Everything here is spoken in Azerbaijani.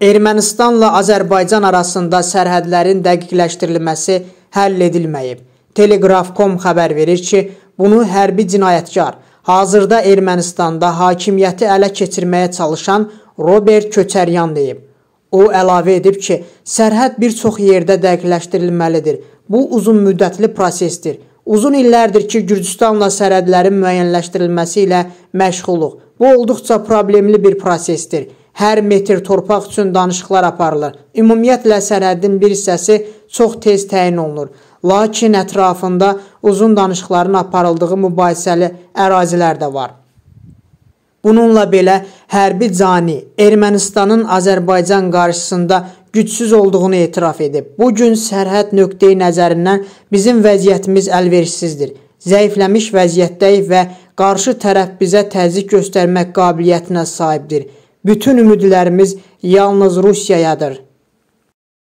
Ermənistanla Azərbaycan arasında sərhədlərin dəqiqləşdirilməsi həll edilməyib. Telegraf.com xəbər verir ki, bunu hərbi cinayətkar, hazırda Ermənistanda hakimiyyəti ələ keçirməyə çalışan Robert Köçəryan deyib. O əlavə edib ki, sərhəd bir çox yerdə dəqiqləşdirilməlidir. Bu uzunmüddətli prosesdir. Uzun illərdir ki, Gürcüstanla sərhədlərin müəyyənləşdirilməsi ilə məşğuluq. Bu olduqca problemli bir prosesdir hər metr torpaq üçün danışıqlar aparılır. Ümumiyyətlə sərhədin bir hissəsi çox tez təyin olunur. Lakin ətrafında uzun danışıqların aparıldığı mübahisəli ərazilər də var. Bununla belə hərbi cani Ermənistanın Azərbaycan qarşısında gücsüz olduğunu etiraf edib. Bu gün sərhəd nöqteyi nəzərindən bizim vəziyyətimiz əlverişsizdir. Zəifləmiş vəziyyətdəyik və qarşı tərəf bizə təzyiq göstərmək qabiliyyətinə sahibdir. Bütün ümidlərimiz yalnız Rusiyayadır.